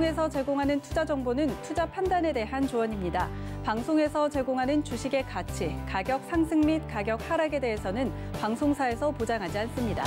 방송에서 제공하는 투자 정보는 투자 판단에 대한 조언입니다. 방송에서 제공하는 주식의 가치, 가격 상승 및 가격 하락에 대해서는 방송사에서 보장하지 않습니다.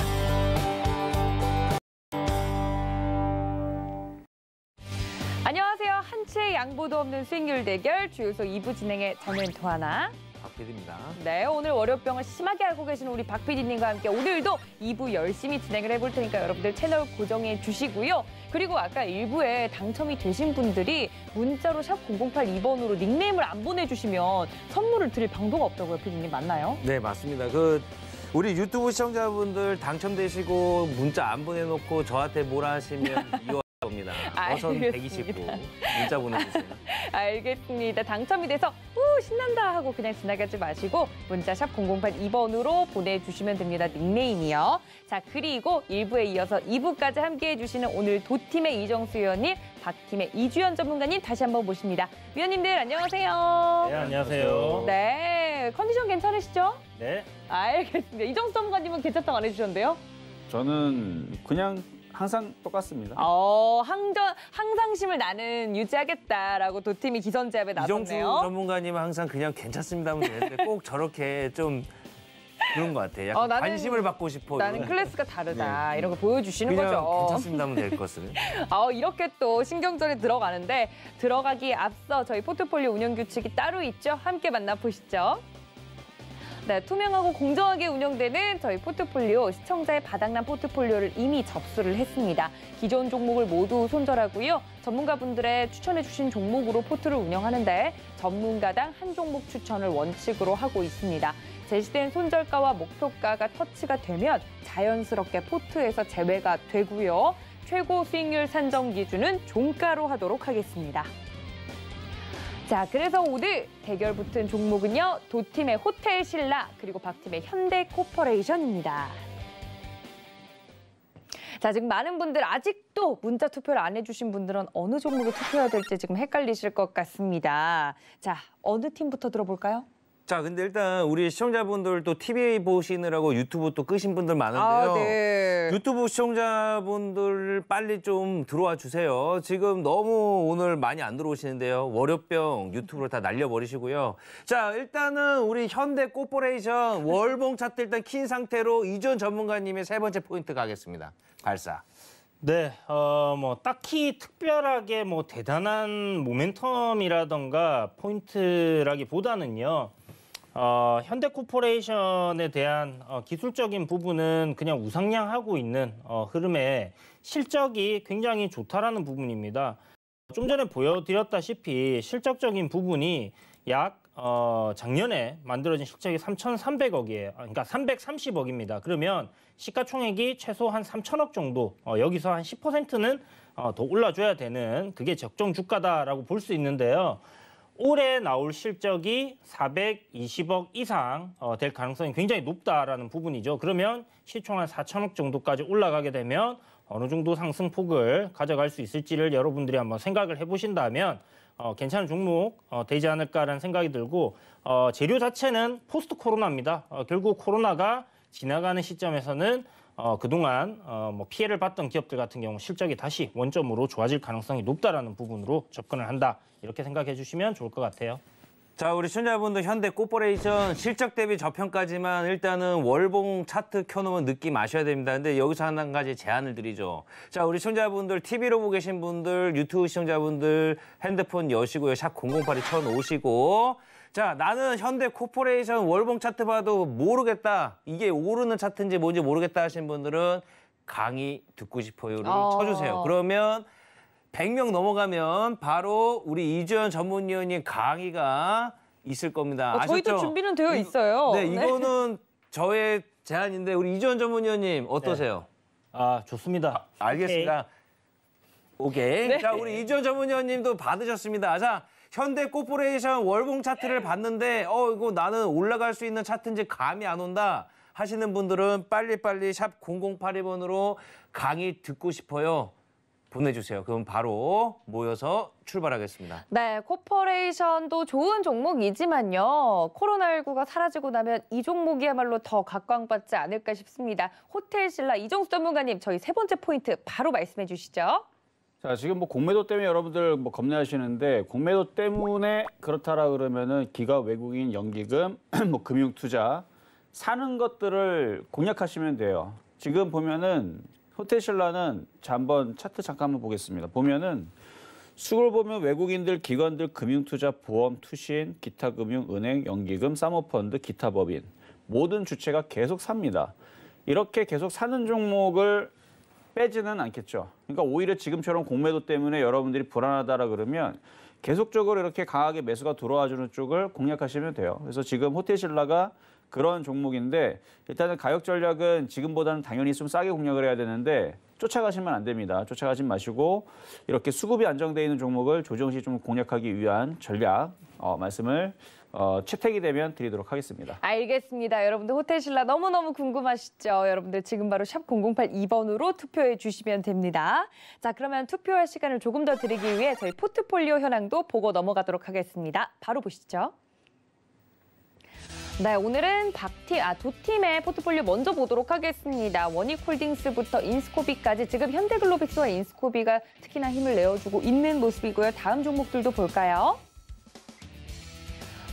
안녕하세요. 한치의 양보도 없는 수익률 대결 주유소 2부 진행의 저는 도하나 박PD입니다. 네, 오늘 월요병을 심하게 앓고 계시는 우리 박PD님과 함께 오늘도 2부 열심히 진행을 해볼 테니까 여러분들 채널 고정해 주시고요. 그리고 아까 1부에 당첨이 되신 분들이 문자로 샵 0082번으로 닉네임을 안 보내주시면 선물을 드릴 방도가 없다고요, PD님 맞나요? 네, 맞습니다. 그 우리 유튜브 시청자분들 당첨되시고 문자 안 보내놓고 저한테 뭐라 하시면 이거 겁니다. 아, 어선 129 문자 보내주세요. 알겠습니다. 당첨이 돼서 우 신난다 하고 그냥 지나가지 마시고 문자 샵 0082번으로 보내주시면 됩니다. 닉네임이요. 자 그리고 1부에 이어서 2부까지 함께해 주시는 오늘 도팀의 이정수 위원님, 박팀의 이주연 전문가님 다시 한번 모십니다. 위원님들 안녕하세요. 네, 안녕하세요. 네, 컨디션 괜찮으시죠? 네. 알겠습니다. 이정수 전문가님은 괜찮다고 안 해주셨는데요? 저는 그냥 항상 똑같습니다. 어, 항전, 항상심을 나는 유지하겠다라고 도 팀이 기선제압에 나섰네요. 이정주 전문가님은 항상 그냥 괜찮습니다 하면 되는데 꼭 저렇게 좀 그런 것 같아요. 어, 약간 어, 나는, 관심을 받고 싶어. 나는 클래스가 다르다. 네. 이런 거 보여주시는 거죠. 괜찮습니다 하면 될 것을. 어, 이렇게 또 신경전이 들어가는데 들어가기 앞서 저희 포트폴리오 운영 규칙이 따로 있죠. 함께 만나보시죠. 네, 투명하고 공정하게 운영되는 저희 포트폴리오, 시청자의 바닥난 포트폴리오를 이미 접수를 했습니다. 기존 종목을 모두 손절하고요. 전문가분들의 추천해주신 종목으로 포트를 운영하는데 전문가당 한 종목 추천을 원칙으로 하고 있습니다. 제시된 손절가와 목표가가 터치가 되면 자연스럽게 포트에서 제외가 되고요. 최고 수익률 산정 기준은 종가로 하도록 하겠습니다. 자, 그래서 오늘 대결 붙은 종목은요. 도팀의 호텔 신라 그리고 박팀의 현대 코퍼레이션입니다. 자, 지금 많은 분들 아직도 문자 투표를 안 해주신 분들은 어느 종목을 투표해야 될지 지금 헷갈리실 것 같습니다. 자, 어느 팀부터 들어볼까요? 자, 근데 일단 우리 시청자분들 또 TV 보시느라고 유튜브 또 끄신 분들 많은데요. 아, 네. 유튜브 시청자분들 빨리 좀 들어와 주세요. 지금 너무 오늘 많이 안 들어오시는데요. 월요병 유튜브를다 날려버리시고요. 자, 일단은 우리 현대 코퍼레이션 월봉 차트 일단 킨 상태로 이전 전문가님의 세 번째 포인트 가겠습니다. 발사. 네, 어, 뭐, 딱히 특별하게 뭐, 대단한 모멘텀이라던가 포인트라기 보다는요. 어, 현대코퍼레이션에 대한 어, 기술적인 부분은 그냥 우상향하고 있는 어, 흐름에 실적이 굉장히 좋다라는 부분입니다. 좀 전에 보여드렸다시피 실적적인 부분이 약 어, 작년에 만들어진 실적이 3,300억이에요. 그러니까 330억입니다. 그러면 시가총액이 최소 한 3,000억 정도, 어, 여기서 한 10%는 어, 더 올라줘야 되는 그게 적정 주가다라고 볼 수 있는데요. 올해 나올 실적이 420억 이상 어, 될 가능성이 굉장히 높다라는 부분이죠. 그러면 시총 한 4천억 정도까지 올라가게 되면 어느 정도 상승폭을 가져갈 수 있을지를 여러분들이 한번 생각을 해보신다면 어, 괜찮은 종목 어, 되지 않을까라는 생각이 들고 어, 재료 자체는 포스트 코로나입니다. 어, 결국 코로나가 지나가는 시점에서는 어, 그동안 어, 뭐 피해를 봤던 기업들 같은 경우 실적이 다시 원점으로 좋아질 가능성이 높다라는 부분으로 접근을 한다 이렇게 생각해 주시면 좋을 것 같아요. 자 우리 시청자분들 현대 코퍼레이션 실적 대비 저평가지만 일단은 월봉 차트 켜놓으면 느낌 아셔야 됩니다. 근데 여기서 한 가지 제안을 드리죠. 자 우리 시청자분들 TV로 보고 계신 분들 유튜브 시청자분들 핸드폰 여시고요. 샵 008이 쳐놓으시고 자, 나는 현대 코퍼레이션 월봉 차트 봐도 모르겠다. 이게 오르는 차트인지 뭔지 모르겠다 하신 분들은 강의 듣고 싶어요를 어... 쳐주세요. 그러면 100명 넘어가면 바로 우리 이주연 전문위원님 강의가 있을 겁니다. 어, 저희도 아셨죠? 준비는 되어 있어요. 네, 네, 이거는 저의 제안인데 우리 이주연 전문위원님 어떠세요? 네. 아, 좋습니다. 아, 알겠습니다. 오케이. 오케이. 네. 자, 우리 이주연 전문위원님도 받으셨습니다. 자, 현대 코퍼레이션 월봉 차트를 봤는데 어 이거 나는 올라갈 수 있는 차트인지 감이 안 온다 하시는 분들은 빨리빨리 샵 0082번으로 강의 듣고 싶어요. 보내주세요. 그럼 바로 모여서 출발하겠습니다. 네, 코퍼레이션도 좋은 종목이지만요. 코로나19가 사라지고 나면 이 종목이야말로 더 각광받지 않을까 싶습니다. 호텔 신라 이종수 전문가님, 저희 세 번째 포인트 바로 말씀해 주시죠. 자 지금 뭐 공매도 때문에 여러분들 뭐 겁내하시는데 공매도 때문에 그렇다라 그러면은 기가 외국인 연기금 뭐 금융 투자 사는 것들을 공략하시면 돼요. 지금 보면은 호텔신라는 자 한번 차트 잠깐만 보겠습니다. 보면은 수를 보면 외국인들, 기관들, 금융투자, 보험, 투신, 기타금융, 은행, 연기금, 사모펀드, 기타법인 모든 주체가 계속 삽니다. 이렇게 계속 사는 종목을 빼지는 않겠죠. 그러니까 오히려 지금처럼 공매도 때문에 여러분들이 불안하다라 그러면 계속적으로 이렇게 강하게 매수가 들어와주는 쪽을 공략하시면 돼요. 그래서 지금 호텔신라가 그런 종목인데 일단은 가격 전략은 지금보다는 당연히 좀 싸게 공략을 해야 되는데 쫓아가시면 안 됩니다. 쫓아가지 마시고 이렇게 수급이 안정돼 있는 종목을 조정시 좀 공략하기 위한 전략 어, 말씀을 어, 채택이 되면 드리도록 하겠습니다. 알겠습니다. 여러분들 호텔신라 너무너무 궁금하시죠? 여러분들 지금 바로 샵 0082번으로 투표해 주시면 됩니다. 자 그러면 투표할 시간을 조금 더 드리기 위해 저희 포트폴리오 현황도 보고 넘어가도록 하겠습니다. 바로 보시죠. 네, 오늘은 박팀, 아, 두 팀의 포트폴리오 먼저 보도록 하겠습니다. 원익홀딩스부터 인스코비까지 지금 현대글로빅스와 인스코비가 특히나 힘을 내어주고 있는 모습이고요. 다음 종목들도 볼까요?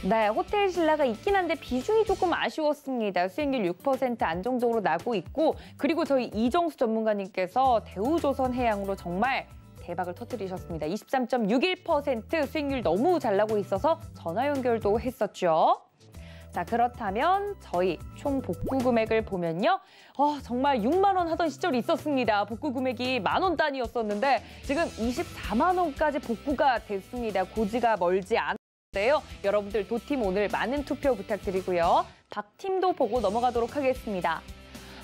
네, 호텔 신라가 있긴 한데 비중이 조금 아쉬웠습니다. 수익률 6% 안정적으로 나고 있고 그리고 저희 이정수 전문가님께서 대우조선 해양으로 정말 대박을 터뜨리셨습니다. 23.61% 수익률 너무 잘 나고 있어서 전화 연결도 했었죠. 자 그렇다면 저희 총 복구 금액을 보면요. 어, 정말 6만 원 하던 시절이 있었습니다. 복구 금액이 만 원 단위였었는데 지금 24만 원까지 복구가 됐습니다. 고지가 멀지 않 데요. 여러분들 도팀 오늘 많은 투표 부탁드리고요. 박팀도 보고 넘어가도록 하겠습니다.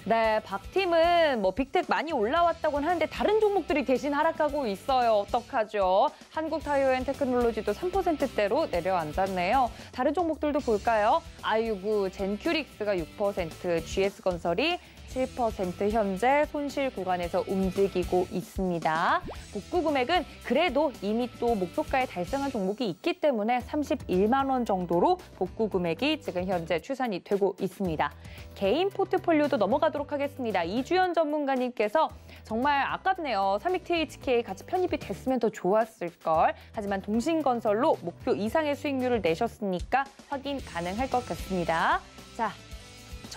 네, 박팀은 뭐 빅텍 많이 올라왔다고는 하는데 다른 종목들이 대신 하락하고 있어요. 어떡하죠? 한국타이어앤 테크놀로지도 3%대로 내려앉았네요. 다른 종목들도 볼까요? 아이구, 젠큐릭스가 6%, GS건설이 0.7% 현재 손실 구간에서 움직이고 있습니다. 복구 금액은 그래도 이미 또 목표가에 달성한 종목이 있기 때문에 31만 원 정도로 복구 금액이 지금 현재 추산이 되고 있습니다. 개인 포트폴리오도 넘어가도록 하겠습니다. 이주연 전문가님께서 정말 아깝네요. 삼익THK 같이 편입이 됐으면 더 좋았을 걸. 하지만 동신건설로 목표 이상의 수익률을 내셨으니까 확인 가능할 것 같습니다. 자,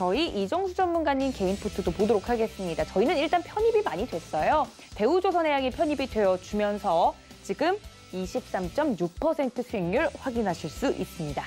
저희 이정수 전문가님 개인 포트도 보도록 하겠습니다. 저희는 일단 편입이 많이 됐어요. 대우조선의 양이 편입이 되어주면서 지금 23.6% 수익률 확인하실 수 있습니다.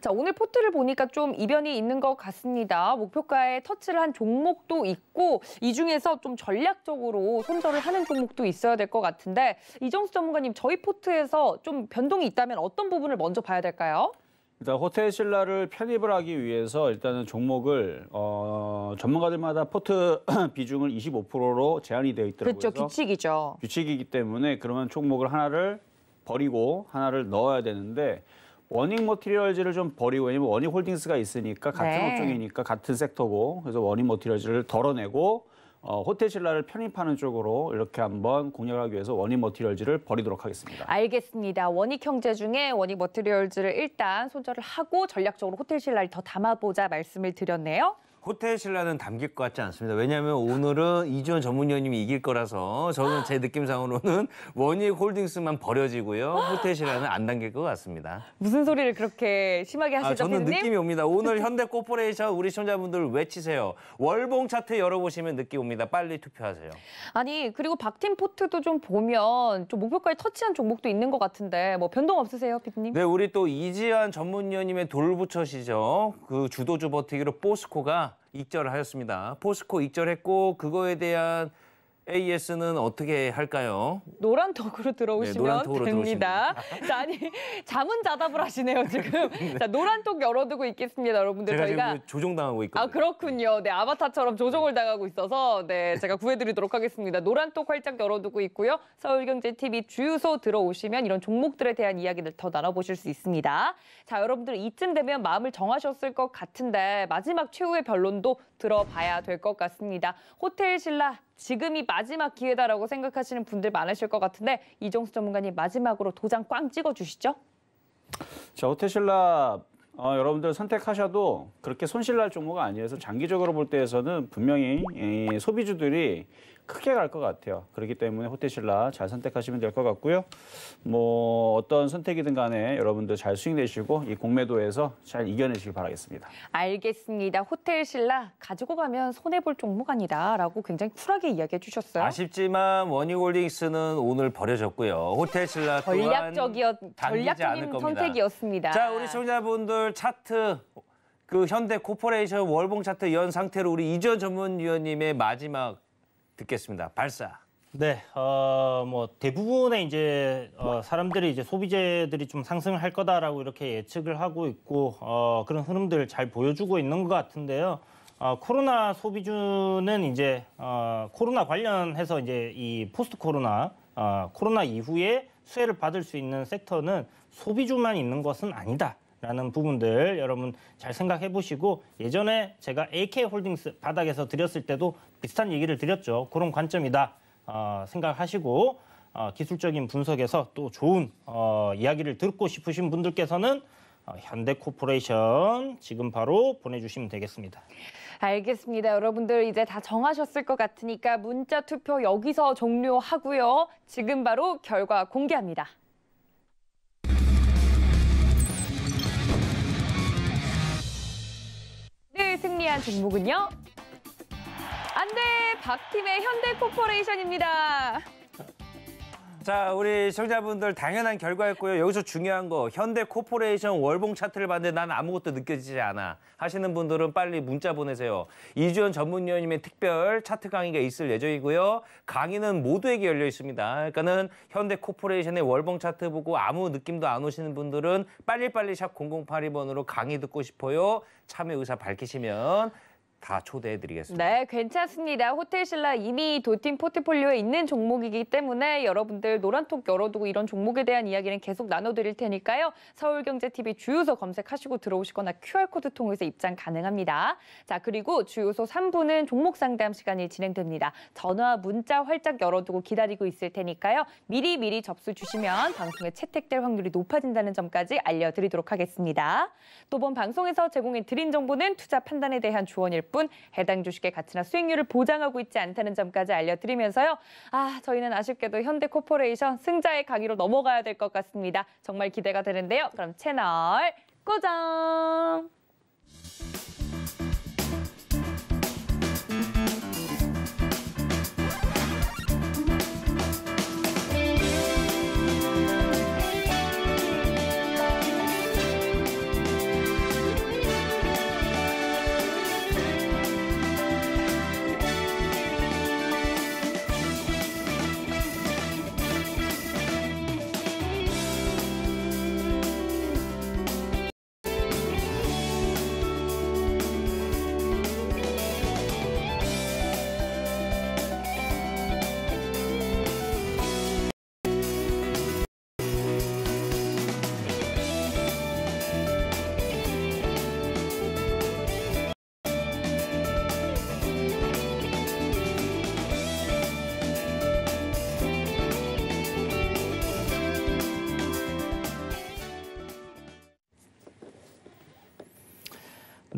자, 오늘 포트를 보니까 좀 이변이 있는 것 같습니다. 목표가에 터치를 한 종목도 있고 이 중에서 좀 전략적으로 손절을 하는 종목도 있어야 될 것 같은데 이정수 전문가님, 저희 포트에서 좀 변동이 있다면 어떤 부분을 먼저 봐야 될까요? 일단 호텔 신라를 편입을 하기 위해서 일단은 종목을 어, 전문가들마다 포트 비중을 25%로 제한이 되어 있더라고요. 그렇죠. 규칙이죠. 규칙이기 때문에 그러면 종목을 하나를 버리고 하나를 넣어야 되는데 원익 머티리얼즈를 좀 버리고 왜냐면 원익 홀딩스가 있으니까 같은 네. 업종이니까 같은 섹터고 그래서 원익 머티리얼즈를 덜어내고 어, 호텔신라를 편입하는 쪽으로 이렇게 한번 공략하기 위해서 원익 머티리얼즈를 버리도록 하겠습니다. 알겠습니다. 원익 형제 중에 원익 머티리얼즈를 일단 손절을 하고 전략적으로 호텔신라를 더 담아보자 말씀을 드렸네요. 호텔 신라는 담길 것 같지 않습니다. 왜냐하면 오늘은 이주원 전문위원님이 이길 거라서 저는 제 느낌상으로는 원익 홀딩스만 버려지고요. 호텔 신라는 안 담길 것 같습니다. 무슨 소리를 그렇게 심하게 아, 하시죠, 아, 저는 님 느낌이 옵니다. 오늘 현대코퍼레이션 우리 시청자분들 외치세요. 월봉 차트 열어보시면 느낌 옵니다. 빨리 투표하세요. 아니 그리고 박팀 포트도 좀 보면 좀목표가지 터치한 종목도 있는 것 같은데 뭐 변동 없으세요, 피디님? 네, 우리 또 이지한 전문위원님의 돌부처시죠. 그 주도주 버티기로 포스코가 익절을 하였습니다. 포스코 익절했고 그거에 대한 AS는 어떻게 할까요? 노란 턱으로 들어오시면 네, 노란 턱으로 됩니다. 자, 아니 자문자답을 하시네요 지금. 네. 자 노란 턱 열어두고 있겠습니다, 여러분들. 제가 저희가 지금 조종당하고 있거든요. 아 그렇군요. 네 아바타처럼 조종을 당하고 있어서 네 제가 구해드리도록 하겠습니다. 노란 턱 활짝 열어두고 있고요. 서울경제 TV 주유소 들어오시면 이런 종목들에 대한 이야기를 더 나눠보실 수 있습니다. 자 여러분들 이쯤 되면 마음을 정하셨을 것 같은데 마지막 최후의 변론도 들어봐야 될 것 같습니다. 호텔 신라 지금이 마지막 기회다라고 생각하시는 분들 많으실 것 같은데 이종수 전문가님 마지막으로 도장 꽝 찍어주시죠. 자, 호텔신라 어, 여러분들 선택하셔도 그렇게 손실날 종목은 아니어서 장기적으로 볼 때에서는 분명히 이, 소비주들이 크게 갈 것 같아요. 그렇기 때문에 호텔신라 잘 선택하시면 될 것 같고요. 뭐 어떤 선택이든 간에 여러분들 잘 수익내시고 이 공매도에서 잘 이겨내시길 바라겠습니다. 알겠습니다. 호텔신라 가지고 가면 손해볼 종목 아니다라고 굉장히 쿨하게 이야기해 주셨어요. 아쉽지만 원익홀딩스는 오늘 버려졌고요. 호텔신라 전략적이었, 당기 전략적인 겁니다. 선택이었습니다. 자, 우리 시청자분들 차트 그 현대 코퍼레이션 월봉 차트 연 상태로 우리 이전 전문위원님의 마지막 듣겠습니다. 발사. 네, 어, 뭐 대부분의 이제 어, 사람들이 이제 소비재들이 좀 상승을 할 거다라고 이렇게 예측을 하고 있고 어, 그런 흐름들 을잘 보여주고 있는 것 같은데요. 어, 코로나 소비주는 이제 어, 코로나 관련해서 이제 이 포스트 코로나 어, 코로나 이후에 수혜를 받을 수 있는 섹터는 소비주만 있는 것은 아니다. 라는 부분들 여러분 잘 생각해 보시고 예전에 제가 AK 홀딩스 바닥에서 드렸을 때도 비슷한 얘기를 드렸죠. 그런 관점이다 어, 생각하시고 어, 기술적인 분석에서 또 좋은 어, 이야기를 듣고 싶으신 분들께서는 어, 현대코퍼레이션 지금 바로 보내주시면 되겠습니다. 알겠습니다. 여러분들 이제 다 정하셨을 것 같으니까 문자 투표 여기서 종료하고요. 지금 바로 결과 공개합니다. 늘 네, 승리한 종목은요. 안돼 박팀의 현대코퍼레이션입니다. 자, 우리 시청자분들 당연한 결과였고요. 여기서 중요한 거 현대 코퍼레이션 월봉 차트를 봤는데 난 아무것도 느껴지지 않아. 하시는 분들은 빨리 문자 보내세요. 이주연 전문위원님의 특별 차트 강의가 있을 예정이고요. 강의는 모두에게 열려 있습니다. 그러니까는 현대 코퍼레이션의 월봉 차트 보고 아무 느낌도 안 오시는 분들은 빨리빨리 샵 0082번으로 강의 듣고 싶어요. 참여 의사 밝히시면 다 초대해드리겠습니다. 네, 괜찮습니다. 호텔신라 이미 도팀 포트폴리오에 있는 종목이기 때문에 여러분들 노란톡 열어두고 이런 종목에 대한 이야기는 계속 나눠드릴 테니까요. 서울경제TV 주유소 검색하시고 들어오시거나 QR코드 통해서 입장 가능합니다. 자, 그리고 주유소 3부는 종목 상담 시간이 진행됩니다. 전화, 문자 활짝 열어두고 기다리고 있을 테니까요. 미리 미리 접수 주시면 방송에 채택될 확률이 높아진다는 점까지 알려드리도록 하겠습니다. 또 이번 방송에서 제공해 드린 정보는 투자 판단에 대한 조언일 뿐 해당 주식의 가치나 수익률을 보장하고 있지 않다는 점까지 알려드리면서요. 아, 저희는 아쉽게도 현대코퍼레이션 승자의 강의로 넘어가야 될 것 같습니다. 정말 기대가 되는데요. 그럼 채널 고정!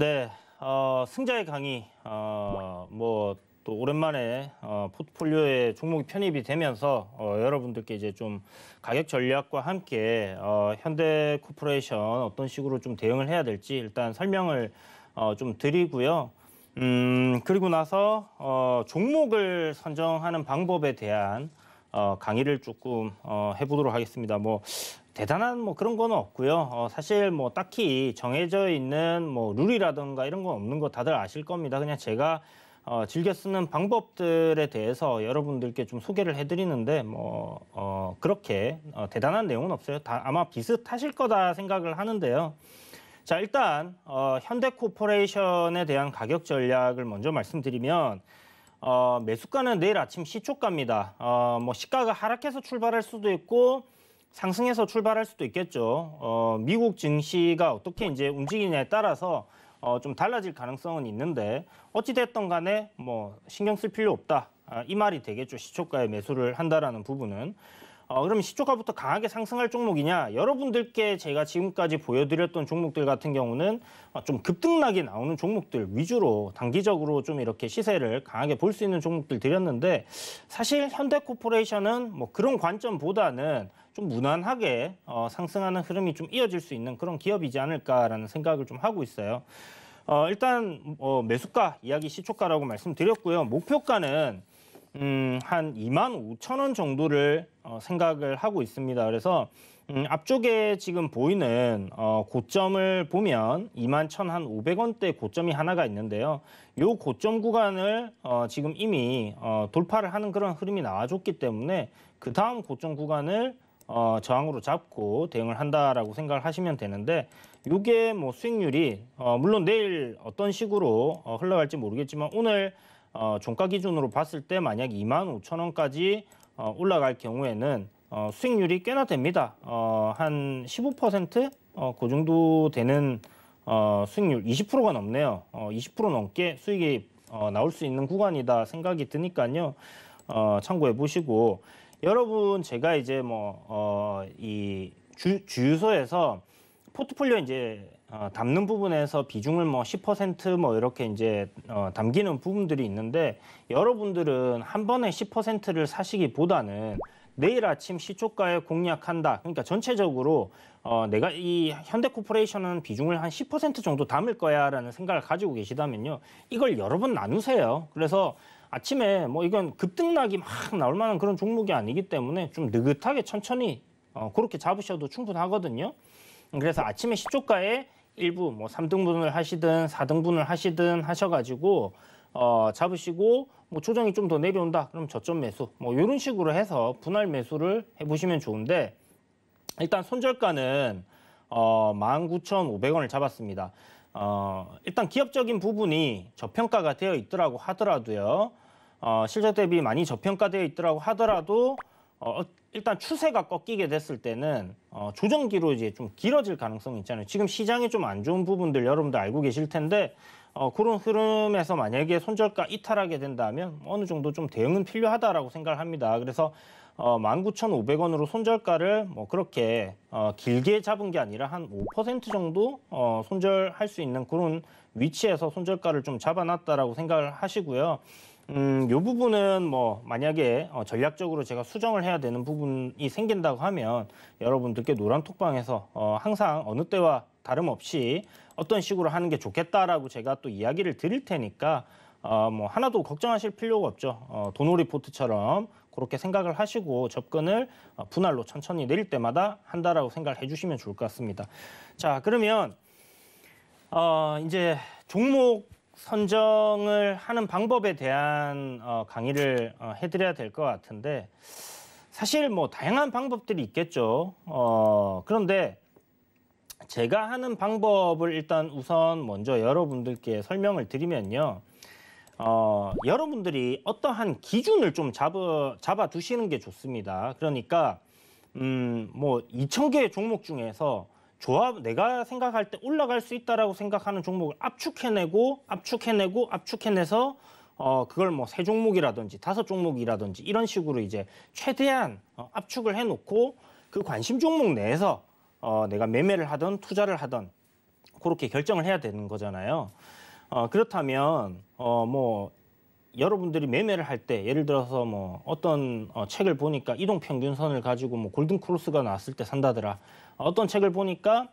네, 어, 승자의 강의 어, 뭐또 오랜만에 어, 포트폴리오에 종목이 편입이 되면서 어, 여러분들께 이제 좀 가격 전략과 함께 어, 현대코퍼레이션 어떤 식으로 좀 대응을 해야 될지 일단 설명을 어, 좀 드리고요. 음, 그리고 나서 어, 종목을 선정하는 방법에 대한 어, 강의를 조금 어, 해보도록 하겠습니다. 뭐 대단한 뭐 그런 건 없고요. 어, 사실 뭐 딱히 정해져 있는 뭐 룰이라든가 이런 건 없는 거 다들 아실 겁니다. 그냥 제가 어, 즐겨 쓰는 방법들에 대해서 여러분들께 좀 소개를 해드리는데 뭐 어, 그렇게 어, 대단한 내용은 없어요. 다 아마 비슷하실 거다 생각을 하는데요. 자 일단 어, 현대코퍼레이션에 대한 가격 전략을 먼저 말씀드리면 어, 매수가는 내일 아침 시초가입니다. 어, 뭐 시가가 하락해서 출발할 수도 있고 상승해서 출발할 수도 있겠죠. 어, 미국 증시가 어떻게 이제 움직이냐에 따라서 어, 좀 달라질 가능성은 있는데 어찌됐던 간에 뭐 신경 쓸 필요 없다. 아, 이 말이 되겠죠. 시초가에 매수를 한다라는 부분은. 어, 그럼 시초가부터 강하게 상승할 종목이냐? 여러분들께 제가 지금까지 보여드렸던 종목들 같은 경우는 어, 좀 급등락이 나오는 종목들 위주로 단기적으로 좀 이렇게 시세를 강하게 볼 수 있는 종목들 드렸는데 사실 현대코퍼레이션은 뭐 그런 관점보다는 좀 무난하게 어, 상승하는 흐름이 좀 이어질 수 있는 그런 기업이지 않을까라는 생각을 좀 하고 있어요. 어, 일단 어, 매수가 이야기 시초가라고 말씀드렸고요. 목표가는 음, 한 2만 5천 원 정도를 어, 생각을 하고 있습니다. 그래서 음, 앞쪽에 지금 보이는 어, 고점을 보면 2만 1,500원대 고점이 하나가 있는데요. 요 고점 구간을 어, 지금 이미 어, 돌파를 하는 그런 흐름이 나와줬기 때문에 그 다음 고점 구간을 어, 저항으로 잡고 대응을 한다라고 생각을 하시면 되는데 이게 뭐 수익률이 어, 물론 내일 어떤 식으로 어, 흘러갈지 모르겠지만 오늘 어, 종가 기준으로 봤을 때 만약 2만 5천 원까지 어, 올라갈 경우에는 어, 수익률이 꽤나 됩니다. 어, 한15% 어, 그 정도 되는 어, 수익률 20%가 넘네요. 어, 20% 넘게 수익이 어, 나올 수 있는 구간이다 생각이 드니까요. 어, 참고해 보시고 여러분 제가 이제 뭐 어 이 주유소에서 포트폴리오 이제 어, 담는 부분에서 비중을 뭐 10%뭐 이렇게 이제 어, 담기는 부분들이 있는데 여러분들은 한 번에 10%를 사시기보다는 내일 아침 시초가에 공략한다. 그러니까 전체적으로 어, 내가 이 현대코퍼레이션은 비중을 한 10% 정도 담을 거야라는 생각을 가지고 계시다면요, 이걸 여러 번 나누세요. 그래서 아침에 뭐 이건 급등락이 막 나올 만한 그런 종목이 아니기 때문에 좀 느긋하게 천천히 어, 그렇게 잡으셔도 충분하거든요. 그래서 아침에 시초가에 일부 뭐 3등분을 하시든 4등분을 하시든 하셔가지고 어, 잡으시고 뭐 조정이 좀 더 내려온다 그럼 저점 매수 뭐 이런 식으로 해서 분할 매수를 해보시면 좋은데 일단 손절가는 어, 19,500원을 잡았습니다. 어, 일단 기업적인 부분이 저평가가 되어 있더라고 하더라도요. 어, 실적 대비 많이 저평가되어 있더라고 하더라도 어, 일단 추세가 꺾이게 됐을 때는 어, 조정기로 이제 좀 길어질 가능성이 있잖아요. 지금 시장이 좀 안 좋은 부분들 여러분들 알고 계실 텐데 어, 그런 흐름에서 만약에 손절가 이탈하게 된다면 어느 정도 좀 대응은 필요하다라고 생각을 합니다. 그래서 어, 19,500원으로 손절가를 뭐 그렇게 어, 길게 잡은 게 아니라 한 5% 정도 어, 손절할 수 있는 그런 위치에서 손절가를 좀 잡아놨다라고 생각을 하시고요. 음, 요 부분은 뭐 만약에 어, 전략적으로 제가 수정을 해야 되는 부분이 생긴다고 하면 여러분들께 노란 톡방에서 어, 항상 어느 때와 다름없이 어떤 식으로 하는 게 좋겠다라고 제가 또 이야기를 드릴 테니까 어, 뭐 하나도 걱정하실 필요가 없죠. 어, 도노 리포트처럼 그렇게 생각을 하시고 접근을 어, 분할로 천천히 내릴 때마다 한다라고 생각을 해주시면 좋을 것 같습니다. 자 그러면 어, 이제 종목 선정을 하는 방법에 대한 어, 강의를 어, 해드려야 될 것 같은데 사실 뭐 다양한 방법들이 있겠죠. 어, 그런데 제가 하는 방법을 일단 우선 먼저 여러분들께 설명을 드리면요. 어, 여러분들이 어떠한 기준을 좀 잡아, 잡아 두시는 게 좋습니다. 그러니까, 음, 뭐, 2,000개 종목 중에서 조합 내가 생각할 때 올라갈 수 있다라고 생각하는 종목을 압축해내고 압축해내고 압축해내서 어 그걸 뭐 세 종목이라든지 다섯 종목이라든지 이런 식으로 이제 최대한 어, 압축을 해놓고 그 관심 종목 내에서 어 내가 매매를 하던 투자를 하던 그렇게 결정을 해야 되는 거잖아요. 어 그렇다면 어뭐 여러분들이 매매를 할 때 예를 들어서 뭐 어떤 어, 책을 보니까 이동 평균선을 가지고 뭐 골든 크로스가 나왔을 때 산다더라. 어떤 책을 보니까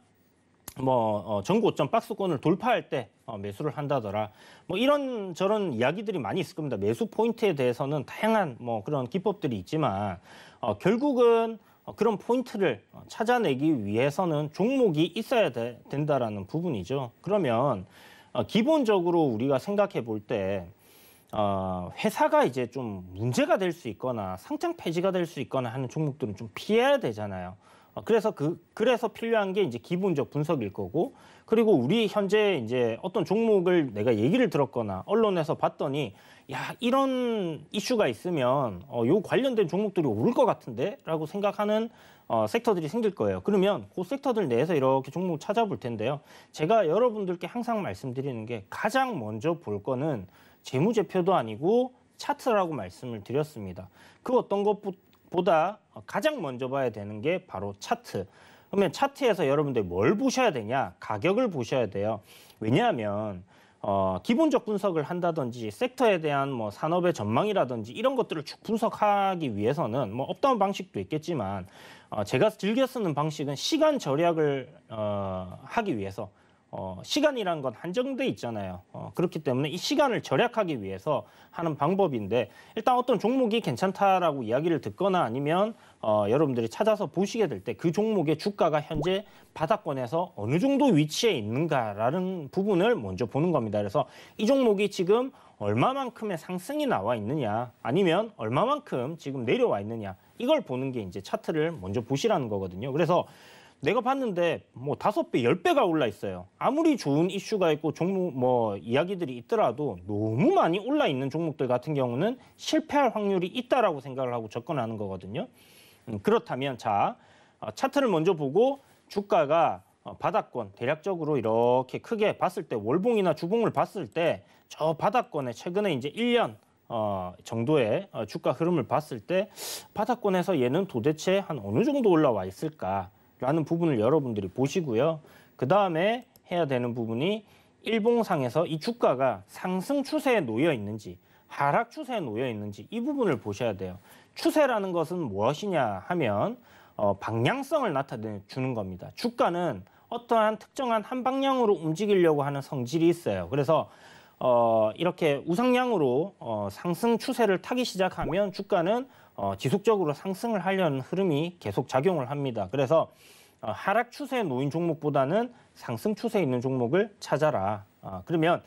뭐 어, 전고점 박스권을 돌파할 때 어, 매수를 한다더라 뭐 이런 저런 이야기들이 많이 있을 겁니다 매수 포인트에 대해서는 다양한 뭐 그런 기법들이 있지만 어, 결국은 어, 그런 포인트를 찾아내기 위해서는 종목이 있어야 돼, 된다라는 부분이죠 그러면 어, 기본적으로 우리가 생각해 볼때 어, 회사가 이제 좀 문제가 될 수 있거나 상장 폐지가 될 수 있거나 하는 종목들은 좀 피해야 되잖아요. 어, 그래서 그 그래서 필요한 게 이제 기본적 분석일 거고 그리고 우리 현재 이제 어떤 종목을 내가 얘기를 들었거나 언론에서 봤더니 야 이런 이슈가 있으면 어, 요 관련된 종목들이 오를 것 같은데라고 생각하는 어, 섹터들이 생길 거예요. 그러면 그 섹터들 내에서 이렇게 종목 찾아볼 텐데요. 제가 여러분들께 항상 말씀드리는 게 가장 먼저 볼 거는 재무제표도 아니고 차트라고 말씀을 드렸습니다. 그 어떤 것보다 가장 먼저 봐야 되는 게 바로 차트. 그러면 차트에서 여러분들 뭘 보셔야 되냐? 가격을 보셔야 돼요. 왜냐하면 어, 기본적 분석을 한다든지 섹터에 대한 뭐 산업의 전망이라든지 이런 것들을 쭉 분석하기 위해서는 뭐 업다운 방식도 있겠지만 어, 제가 즐겨 쓰는 방식은 시간 절약을 어, 하기 위해서 어, 시간이란 건 한정돼 있잖아요. 어, 그렇기 때문에 이 시간을 절약하기 위해서 하는 방법인데 일단 어떤 종목이 괜찮다라고 이야기를 듣거나 아니면 어, 여러분들이 찾아서 보시게 될 때 그 종목의 주가가 현재 바닥권에서 어느 정도 위치에 있는가라는 부분을 먼저 보는 겁니다. 그래서 이 종목이 지금 얼마만큼의 상승이 나와 있느냐 아니면 얼마만큼 지금 내려와 있느냐 이걸 보는 게 이제 차트를 먼저 보시라는 거거든요. 그래서 내가 봤는데 뭐 다섯 배, 열 배가 올라 있어요. 아무리 좋은 이슈가 있고 종목 뭐 이야기들이 있더라도 너무 많이 올라 있는 종목들 같은 경우는 실패할 확률이 있다라고 생각을 하고 접근하는 거거든요. 음, 그렇다면 자 어, 차트를 먼저 보고 주가가 어, 바닥권 대략적으로 이렇게 크게 봤을 때 월봉이나 주봉을 봤을 때 저 바닥권에 최근에 이제 1년 어, 정도의 어, 주가 흐름을 봤을 때 바닥권에서 얘는 도대체 한 어느 정도 올라와 있을까? 라는 부분을 여러분들이 보시고요. 그 다음에 해야 되는 부분이 일봉상에서 이 주가가 상승 추세에 놓여 있는지 하락 추세에 놓여 있는지 이 부분을 보셔야 돼요. 추세라는 것은 무엇이냐 하면 어, 방향성을 나타내주는 겁니다. 주가는 어떠한 특정한 한 방향으로 움직이려고 하는 성질이 있어요. 그래서 어, 이렇게 우상향으로 어, 상승 추세를 타기 시작하면 주가는 어, 지속적으로 상승을 하려는 흐름이 계속 작용을 합니다. 그래서 어, 하락 추세에 놓인 종목보다는 상승 추세에 있는 종목을 찾아라. 어, 그러면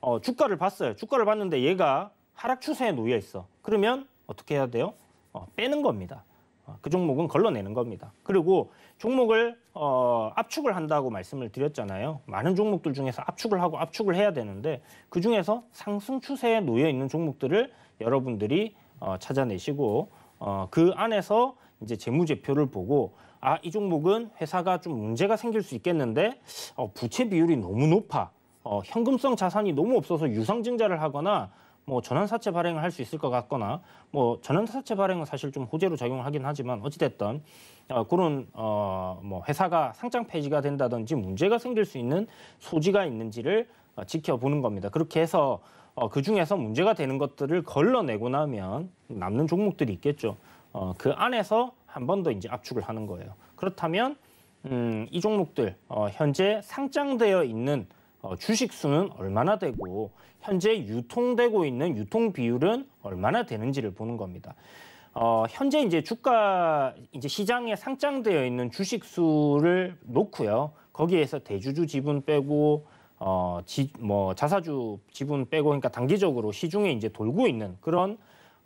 어, 주가를 봤어요. 주가를 봤는데 얘가 하락 추세에 놓여 있어. 그러면 어떻게 해야 돼요? 어, 빼는 겁니다. 어, 그 종목은 걸러내는 겁니다. 그리고 종목을 어, 압축을 한다고 말씀을 드렸잖아요. 많은 종목들 중에서 압축을 하고 압축을 해야 되는데 그 중에서 상승 추세에 놓여 있는 종목들을 여러분들이 어, 찾아내시고 어, 그 안에서 이제 재무제표를 보고 아, 이 종목은 회사가 좀 문제가 생길 수 있겠는데 어, 부채 비율이 너무 높아. 어, 현금성 자산이 너무 없어서 유상증자를 하거나 뭐 전환사채 발행을 할 수 있을 것 같거나 뭐 전환사채 발행은 사실 좀 호재로 작용하긴 하지만 어찌됐든 어, 그런 어, 뭐 회사가 상장 폐지가 된다든지 문제가 생길 수 있는 소지가 있는지를 어, 지켜보는 겁니다. 그렇게 해서 어, 그 중에서 문제가 되는 것들을 걸러내고 나면 남는 종목들이 있겠죠. 어, 그 안에서 한 번 더 이제 압축을 하는 거예요. 그렇다면 음, 이 종목들 어, 현재 상장되어 있는 어, 주식 수는 얼마나 되고 현재 유통되고 있는 유통 비율은 얼마나 되는지를 보는 겁니다. 어, 현재 이제 주가 이제 시장에 상장되어 있는 주식 수를 놓고요. 거기에서 대주주 지분 빼고 어, 지, 뭐 자사주 지분 빼고 그러니까 단기적으로 시중에 이제 돌고 있는 그런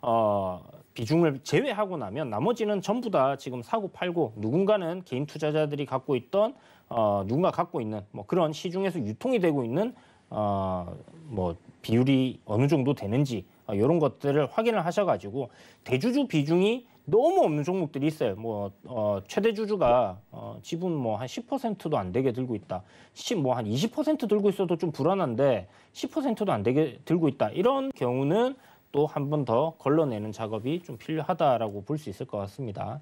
어, 비중을 제외하고 나면 나머지는 전부 다 지금 사고 팔고 누군가는 개인 투자자들이 갖고 있던 어, 누군가 갖고 있는 뭐 그런 시중에서 유통이 되고 있는 어, 뭐 비율이 어느 정도 되는지 어, 이런 것들을 확인을 하셔가지고 대주주 비중이 너무 없는 종목들이 있어요. 뭐 어, 최대 주주가 어, 지분 뭐 한 10%도 안 되게 들고 있다. 뭐한 20% 들고 있어도 좀 불안한데 10%도 안 되게 들고 있다. 이런 경우는 또 한 번 더 걸러내는 작업이 좀 필요하다라고 볼 수 있을 것 같습니다.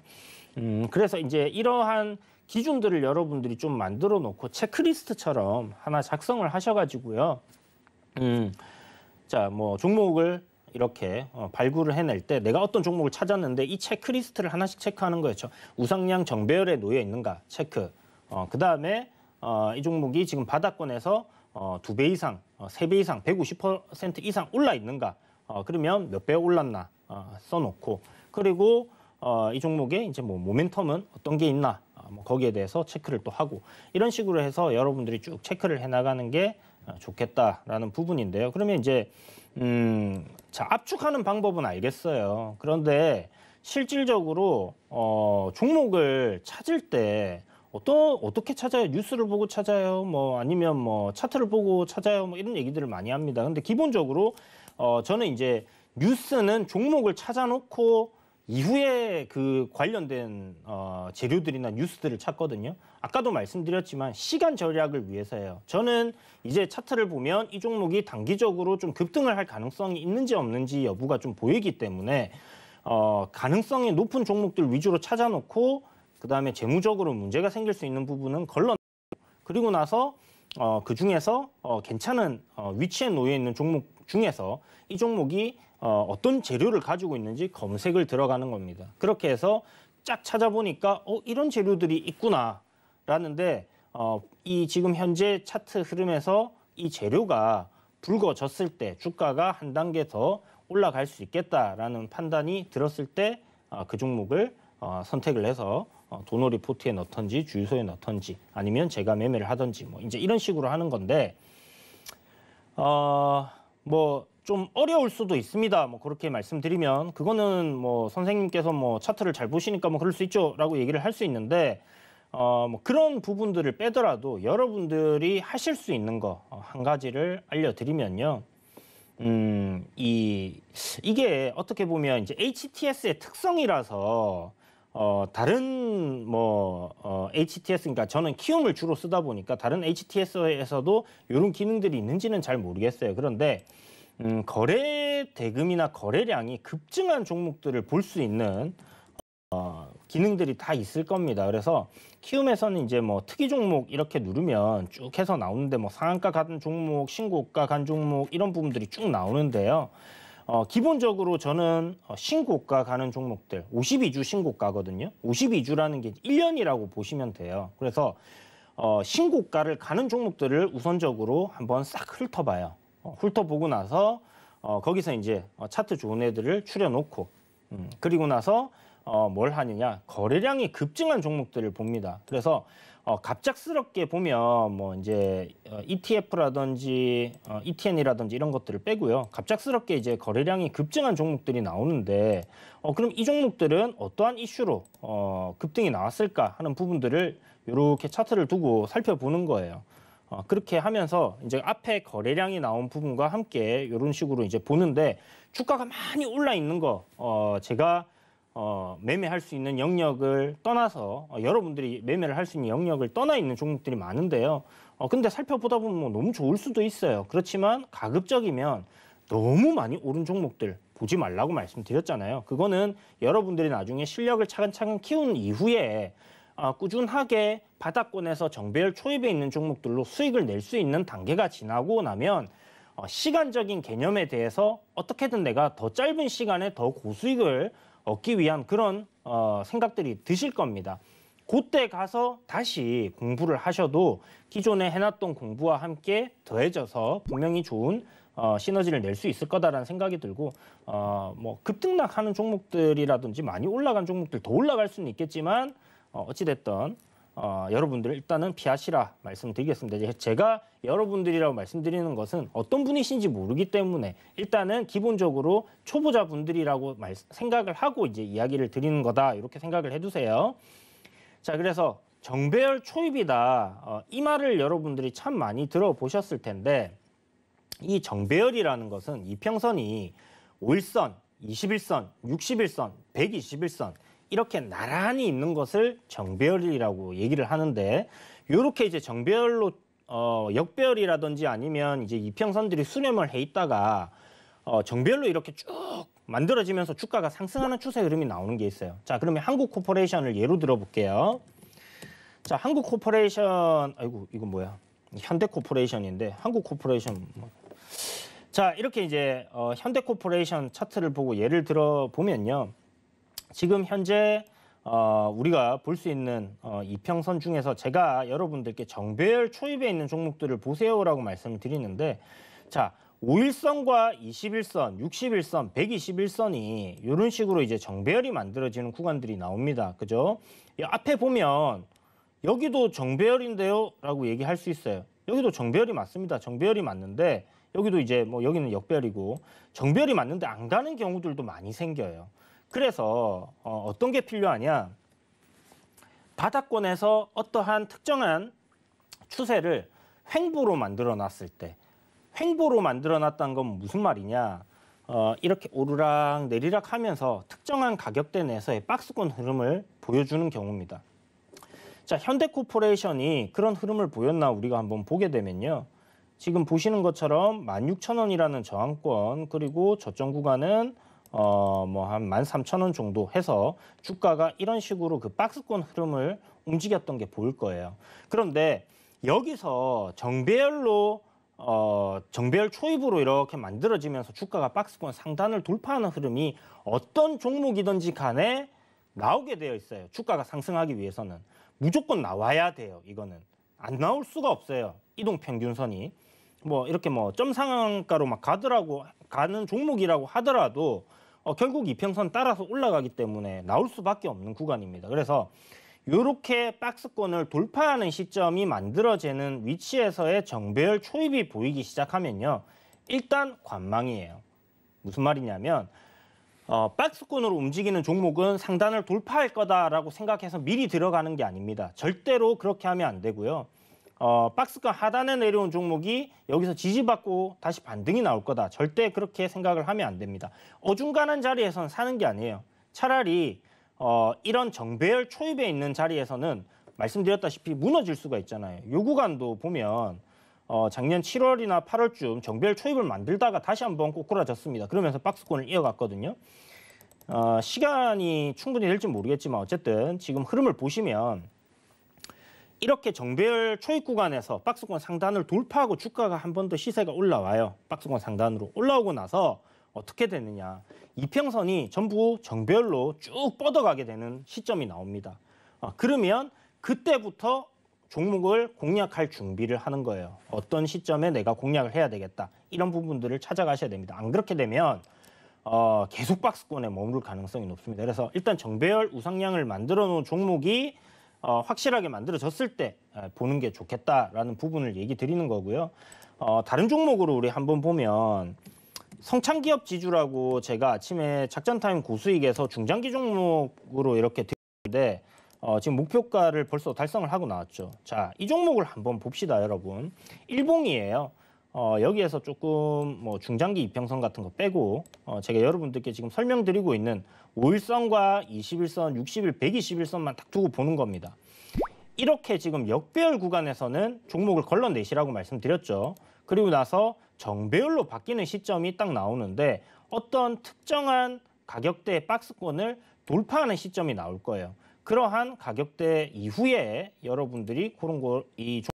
음, 그래서 이제 이러한 기준들을 여러분들이 좀 만들어 놓고 체크리스트처럼 하나 작성을 하셔가지고요. 음, 자, 뭐 종목을 이렇게 어, 발굴을 해낼 때 내가 어떤 종목을 찾았는데 이 체크리스트를 하나씩 체크하는 거였죠. 우상향 정배열에 놓여 있는가 체크. 어, 그 다음에 어, 이 종목이 지금 바닥권에서 어, 2배 이상, 어, 3배 이상, 150% 이상 올라 있는가. 어, 그러면 몇 배 올랐나 어, 써놓고 그리고 어, 이 종목의 이제 뭐 모멘텀은 어떤 게 있나 어, 뭐 거기에 대해서 체크를 또 하고 이런 식으로 해서 여러분들이 쭉 체크를 해나가는 게 어, 좋겠다라는 부분인데요. 그러면 이제 음, 자, 압축하는 방법은 알겠어요. 그런데 실질적으로 어, 종목을 찾을 때 어떤 어떻게 찾아요? 뉴스를 보고 찾아요? 뭐 아니면 뭐 차트를 보고 찾아요? 뭐 이런 얘기들을 많이 합니다. 근데 기본적으로 어, 저는 이제 뉴스는 종목을 찾아놓고 이후에 그 관련된 어, 재료들이나 뉴스들을 찾거든요. 아까도 말씀드렸지만 시간 절약을 위해서예요. 저는 이제 차트를 보면 이 종목이 단기적으로 좀 급등을 할 가능성이 있는지 없는지 여부가 좀 보이기 때문에 어, 가능성이 높은 종목들 위주로 찾아놓고 그 다음에 재무적으로 문제가 생길 수 있는 부분은 걸러 그리고 나서 어, 그 중에서 어, 괜찮은 어, 위치에 놓여 있는 종목 중에서 이 종목이 어, 떤 재료를 가지고 있는지 검색을 들어가는 겁니다. 그렇게 해서 쫙 찾아보니까 어, 이런 재료들이 있구나 라는데 어, 이 지금 현재 차트 흐름에서 이 재료가 불거졌을 때 주가가 한 단계 더 올라갈 수 있겠다라는 판단이 들었을 때그 어, 종목을 어, 선택을 해서 어, 도너리 포트에 넣던지 주유소에 넣던지 아니면 제가 매매를 하던지 뭐 이제 이런 식으로 하는 건데 어뭐 좀 어려울 수도 있습니다. 뭐 그렇게 말씀드리면 그거는 뭐 선생님께서 뭐 차트를 잘 보시니까 뭐 그럴 수 있죠라고 얘기를 할 수 있는데 어 뭐 그런 부분들을 빼더라도 여러분들이 하실 수 있는 거한 어, 가지를 알려드리면요. 음, 이 이게 어떻게 보면 이제 HTS의 특성이라서 어 다른 뭐 어, HTS 그러니까 저는 키움을 주로 쓰다 보니까 다른 HTS에서도 이런 기능들이 있는지는 잘 모르겠어요. 그런데 음, 거래 대금이나 거래량이 급증한 종목들을 볼 수 있는 어, 기능들이 다 있을 겁니다. 그래서 키움에서는 이제 뭐 특이 종목 이렇게 누르면 쭉 해서 나오는데 뭐 상한가 간 종목, 신고가 간 종목 이런 부분들이 쭉 나오는데요. 어, 기본적으로 저는 어, 신고가 가는 종목들 52주 신고가거든요. 52주라는 게 1년이라고 보시면 돼요. 그래서 어, 신고가를 가는 종목들을 우선적으로 한번 싹 훑어봐요. 어, 훑어보고 나서 어, 거기서 이제 어, 차트 좋은 애들을 추려놓고 음, 그리고 나서 어, 뭘 하느냐 거래량이 급증한 종목들을 봅니다. 그래서 어, 갑작스럽게 보면 뭐 이제 ETF라든지 어, ETN이라든지 어, e 이런 것들을 빼고요. 갑작스럽게 이제 거래량이 급증한 종목들이 나오는데 어, 그럼 이 종목들은 어떠한 이슈로 어, 급등이 나왔을까 하는 부분들을 이렇게 차트를 두고 살펴보는 거예요. 어, 그렇게 하면서 이제 앞에 거래량이 나온 부분과 함께 이런 식으로 이제 보는데 주가가 많이 올라 있는 거 어, 제가 어, 매매할 수 있는 영역을 떠나서 어, 여러분들이 매매를 할 수 있는 영역을 떠나 있는 종목들이 많은데요. 어, 근데 살펴보다 보면 뭐 너무 좋을 수도 있어요. 그렇지만 가급적이면 너무 많이 오른 종목들 보지 말라고 말씀드렸잖아요. 그거는 여러분들이 나중에 실력을 차근차근 키운 이후에 어, 꾸준하게 바닥권에서 정배열 초입에 있는 종목들로 수익을 낼 수 있는 단계가 지나고 나면 어, 시간적인 개념에 대해서 어떻게든 내가 더 짧은 시간에 더 고수익을 얻기 위한 그런 어, 생각들이 드실 겁니다. 그때 가서 다시 공부를 하셔도 기존에 해놨던 공부와 함께 더해져서 분명히 좋은 어, 시너지를 낼 수 있을 거다라는 생각이 들고 어, 뭐 급등락하는 종목들이라든지 많이 올라간 종목들 더 올라갈 수는 있겠지만 어, 찌됐던 어, 여러분들 일단은 피하시라 말씀드리겠습니다. 제가 여러분들이라고 말씀드리는 것은 어떤 분이신지 모르기 때문에 일단은 기본적으로 초보자분들이라고 말, 생각을 하고 이제 이야기를 드리는 거다 이렇게 생각을 해두세요. 자 그래서 정배열 초입이다 어, 이 말을 여러분들이 참 많이 들어보셨을 텐데 이 정배열이라는 것은 이평선이 5일선, 21선, 61선, 121선 이렇게 나란히 있는 것을 정배열이라고 얘기를 하는데 이렇게 이제 정배열로 어, 역배열이라든지 아니면 이제 이평선들이 수렴을 해 있다가 어, 정열로 이렇게 쭉 만들어지면서 주가가 상승하는 추세 흐름이 나오는 게 있어요. 자, 그러면 한국 코퍼레이션을 예로 들어볼게요. 자, 한국 코퍼레이션, 아이고, 이거 뭐야? 현대 코퍼레이션인데, 한국 코퍼레이션. 뭐. 자, 이렇게 이제 어, 현대 코퍼레이션 차트를 보고 예를 들어보면요. 지금 현재 어, 우리가 볼 수 있는 어, 이평선 중에서 제가 여러분들께 정배열 초입에 있는 종목들을 보세요라고 말씀을 드리는데 자 5일선과 21선, 61선, 121선이 이런 식으로 이제 정배열이 만들어지는 구간들이 나옵니다. 그죠? 앞에 보면 여기도 정배열인데요? 라고 얘기할 수 있어요. 여기도 정배열이 맞습니다. 정배열이 맞는데 여기도 이제 뭐 여기는 역배열이고 정배열이 맞는데 안 가는 경우들도 많이 생겨요. 그래서 어, 어떤 게 필요하냐? 바닥권에서 어떠한 특정한 추세를 횡보로 만들어 놨을 때 횡보로 만들어 놨다는 건 무슨 말이냐? 어, 이렇게 오르락 내리락 하면서 특정한 가격대 내에서의 박스권 흐름을 보여주는 경우입니다. 자, 현대코퍼레이션이 그런 흐름을 보였나 우리가 한번 보게 되면요. 지금 보시는 것처럼 16,000원이라는 저항권 그리고 저점 구간은 어, 뭐 한 13,000원 정도 해서 주가가 이런 식으로 그 박스권 흐름을 움직였던 게 보일 거예요. 그런데 여기서 정배열로 어, 정배열 초입으로 이렇게 만들어지면서 주가가 박스권 상단을 돌파하는 흐름이 어떤 종목이든지 간에 나오게 되어 있어요. 주가가 상승하기 위해서는 무조건 나와야 돼요. 이거는 안 나올 수가 없어요. 이동 평균선이 뭐 이렇게 뭐점 상한가로 막 가더라고 가는 종목이라고 하더라도 어, 결국 이평선 따라서 올라가기 때문에 나올 수밖에 없는 구간입니다. 그래서 이렇게 박스권을 돌파하는 시점이 만들어지는 위치에서의 정배열 초입이 보이기 시작하면요. 일단 관망이에요. 무슨 말이냐면 어, 박스권으로 움직이는 종목은 상단을 돌파할 거다라고 생각해서 미리 들어가는 게 아닙니다. 절대로 그렇게 하면 안 되고요. 어, 박스가 하단에 내려온 종목이 여기서 지지받고 다시 반등이 나올 거다. 절대 그렇게 생각을 하면 안 됩니다. 어중간한 자리에서는 사는 게 아니에요. 차라리 어, 이런 정배열 초입에 있는 자리에서는 말씀드렸다시피 무너질 수가 있잖아요. 요 구간도 보면 어, 작년 7월이나 8월쯤 정배열 초입을 만들다가 다시 한번 꼬꾸라졌습니다. 그러면서 박스권을 이어갔거든요. 어, 시간이 충분히 될지 모르겠지만 어쨌든 지금 흐름을 보시면 이렇게 정배열 초입 구간에서 박스권 상단을 돌파하고 주가가 한 번 더 시세가 올라와요. 박스권 상단으로 올라오고 나서 어떻게 되느냐. 이평선이 전부 정배열로 쭉 뻗어가게 되는 시점이 나옵니다. 어, 그러면 그때부터 종목을 공략할 준비를 하는 거예요. 어떤 시점에 내가 공략을 해야 되겠다. 이런 부분들을 찾아가셔야 됩니다. 안 그렇게 되면 어, 계속 박스권에 머무를 가능성이 높습니다. 그래서 일단 정배열 우상향을 만들어 놓은 종목이 어, 확실하게 만들어졌을 때 보는 게 좋겠다라는 부분을 얘기 드리는 거고요. 어, 다른 종목으로 우리 한번 보면 성창기업 지주라고 제가 아침에 작전타임 고수익에서 중장기 종목으로 이렇게 드렸는데 어, 지금 목표가를 벌써 달성을 하고 나왔죠. 자, 이 종목을 한번 봅시다, 여러분. 일봉이에요. 어, 여기에서 조금 뭐 중장기 이평선 같은 거 빼고 어, 제가 여러분들께 지금 설명드리고 있는 5일선과 21선, 60일, 121선만 딱 두고 보는 겁니다. 이렇게 지금 역배열 구간에서는 종목을 걸러내시라고 말씀드렸죠. 그리고 나서 정배열로 바뀌는 시점이 딱 나오는데 어떤 특정한 가격대의 박스권을 돌파하는 시점이 나올 거예요. 그러한 가격대 이후에 여러분들이 그런 거, 이 종목을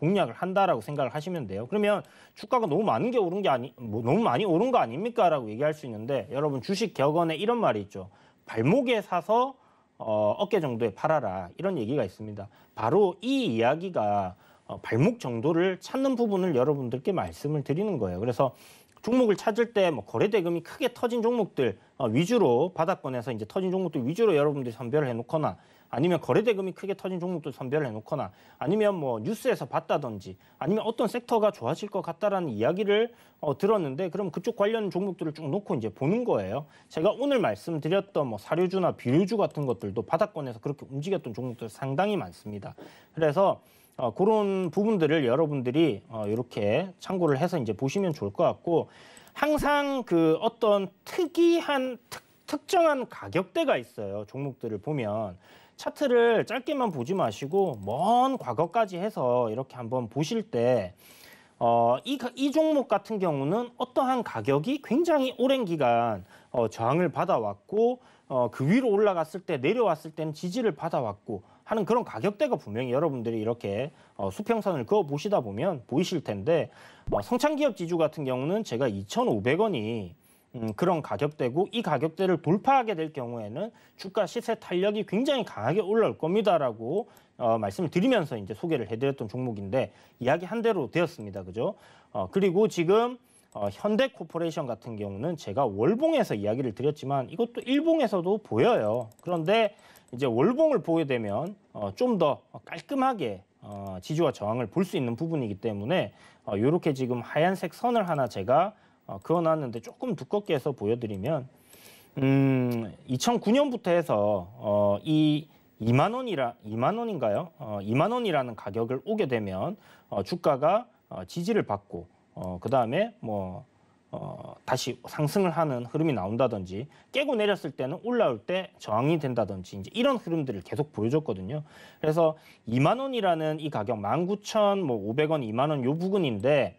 공략을 한다라고 생각을 하시면 돼요. 그러면 주가가 너무 많은 게 오른 게 아니, 뭐 너무 많이 오른 거 아닙니까라고 얘기할 수 있는데 여러분 주식 격언에 이런 말이 있죠. 발목에 사서 어, 어깨 정도에 팔아라 이런 얘기가 있습니다. 바로 이 이야기가 어, 발목 정도를 찾는 부분을 여러분들께 말씀을 드리는 거예요. 그래서 종목을 찾을 때뭐 거래 대금이 크게 터진 종목들 어, 위주로 바닥권에서 이제 터진 종목들 위주로 여러분들이 선별을 해놓거나 아니면 거래 대금이 크게 터진 종목들 선별해 놓거나 아니면 뭐 뉴스에서 봤다든지 아니면 어떤 섹터가 좋아질 것 같다라는 이야기를 어, 들었는데 그럼 그쪽 관련 종목들을 쭉 놓고 이제 보는 거예요. 제가 오늘 말씀드렸던 뭐 사료주나 비료주 같은 것들도 바닥권에서 그렇게 움직였던 종목들 상당히 많습니다. 그래서 어, 그런 부분들을 여러분들이 어, 이렇게 참고를 해서 이제 보시면 좋을 것 같고 항상 그 어떤 특이한 특, 특정한 가격대가 있어요 종목들을 보면 차트를 짧게만 보지 마시고 먼 과거까지 해서 이렇게 한번 보실 때 어, 이, 이 종목 같은 경우는 어떠한 가격이 굉장히 오랜 기간 어, 저항을 받아왔고 어, 그 위로 올라갔을 때 내려왔을 때는 지지를 받아왔고 하는 그런 가격대가 분명히 여러분들이 이렇게 어, 수평선을 그어 보시다 보면 보이실 텐데 어, 성창기업 지주 같은 경우는 제가 2,500원이 음, 그런 가격대고 이 가격대를 돌파하게 될 경우에는 주가 시세 탄력이 굉장히 강하게 올라올 겁니다라고 어, 말씀을 드리면서 이제 소개를 해드렸던 종목인데 이야기 한 대로 되었습니다. 그죠? 어, 그리고 지금 어, 현대코퍼레이션 같은 경우는 제가 월봉에서 이야기를 드렸지만 이것도 일봉에서도 보여요. 그런데 이제 월봉을 보게 되면 어, 좀 더 깔끔하게 어, 지주와 저항을 볼 수 있는 부분이기 때문에 어, 이렇게 지금 하얀색 선을 하나 제가 어, 그어놨는데 조금 두껍게 해서 보여드리면 음, 2009년부터 해서 어, 이 2만 원이라 2만 원인가요? 어, 2만 원이라는 가격을 오게 되면 어, 주가가 어, 지지를 받고 어, 그 다음에 뭐 어, 다시 상승을 하는 흐름이 나온다든지 깨고 내렸을 때는 올라올 때 저항이 된다든지 이제 이런 흐름들을 계속 보여줬거든요. 그래서 2만 원이라는 이 가격 19,500원, 2만 원 요 부근인데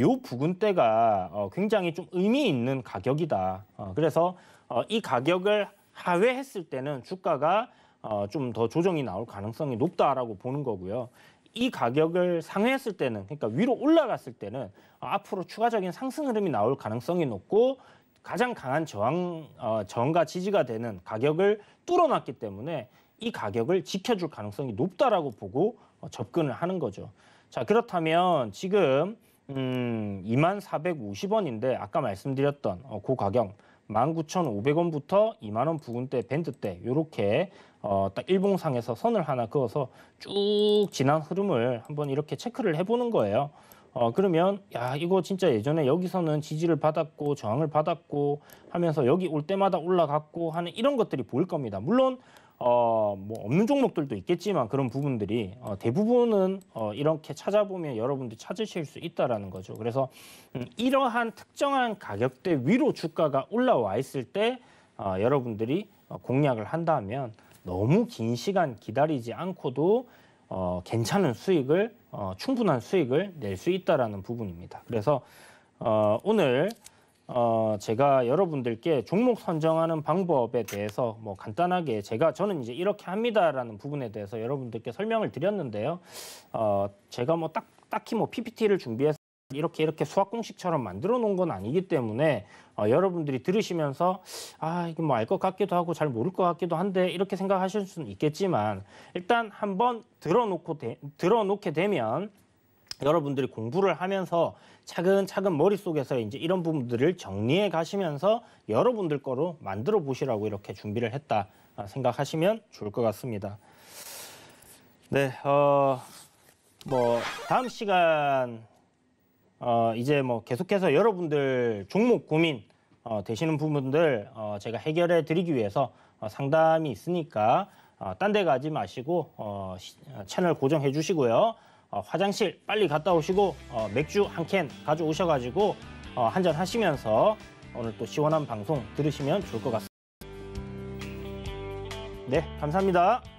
요 부근대가 어, 굉장히 좀 의미 있는 가격이다. 어, 그래서 어, 이 가격을 하회했을 때는 주가가 어, 좀더 조정이 나올 가능성이 높다라고 보는 거고요. 이 가격을 상회했을 때는 그러니까 위로 올라갔을 때는 어, 앞으로 추가적인 상승 흐름이 나올 가능성이 높고 가장 강한 저항 어, 저항과 지지가 되는 가격을 뚫어놨기 때문에 이 가격을 지켜줄 가능성이 높다라고 보고 어, 접근을 하는 거죠. 자 그렇다면 지금 음, 24,450원인데 아까 말씀드렸던 어, 고 가격 19,500원부터 2만 원 부근대 밴드대 이렇게 어, 딱 일봉상에서 선을 하나 그어서 쭉 지난 흐름을 한번 이렇게 체크를 해보는 거예요. 어, 그러면 야 이거 진짜 예전에 여기서는 지지를 받았고 저항을 받았고 하면서 여기 올 때마다 올라갔고 하는 이런 것들이 보일 겁니다. 물론 어, 뭐 없는 종목들도 있겠지만 그런 부분들이 어, 대부분은 어, 이렇게 찾아보면 여러분들 찾으실 수 있다라는 거죠. 그래서 음, 이러한 특정한 가격대 위로 주가가 올라와 있을 때 어, 여러분들이 어, 공략을 한다면 너무 긴 시간 기다리지 않고도 어, 괜찮은 수익을 어, 충분한 수익을 낼 수 있다라는 부분입니다. 그래서 어, 오늘 어, 제가 여러분들께 종목 선정하는 방법에 대해서 뭐 간단하게 제가 저는 이제 이렇게 합니다라는 부분에 대해서 여러분들께 설명을 드렸는데요. 어, 제가 뭐 딱, 딱히 뭐 PPT를 준비해서 이렇게 이렇게 수학 공식처럼 만들어 놓은 건 아니기 때문에 어, 여러분들이 들으시면서 아 이거 뭐 알 것 같기도 하고 잘 모를 것 같기도 한데 이렇게 생각하실 수는 있겠지만 일단 한번 들어놓고 들어놓게 되면 여러분들이 공부를 하면서 차근차근 머릿속에서 이제 이런 부분들을 정리해 가시면서 여러분들 거로 만들어 보시라고 이렇게 준비를 했다 아, 생각하시면 좋을 것 같습니다. 네, 어, 뭐, 다음 시간, 어, 이제 뭐 계속해서 여러분들 종목 고민 어, 되시는 부분들 어, 제가 해결해 드리기 위해서 어, 상담이 있으니까 어, 딴데 가지 마시고 어, 시, 어, 채널 고정해 주시고요. 어, 화장실 빨리 갔다 오시고 어, 맥주 한 캔 가져오셔가지고 어, 한잔 하시면서 오늘 또 시원한 방송 들으시면 좋을 것 같습니다. 네, 감사합니다.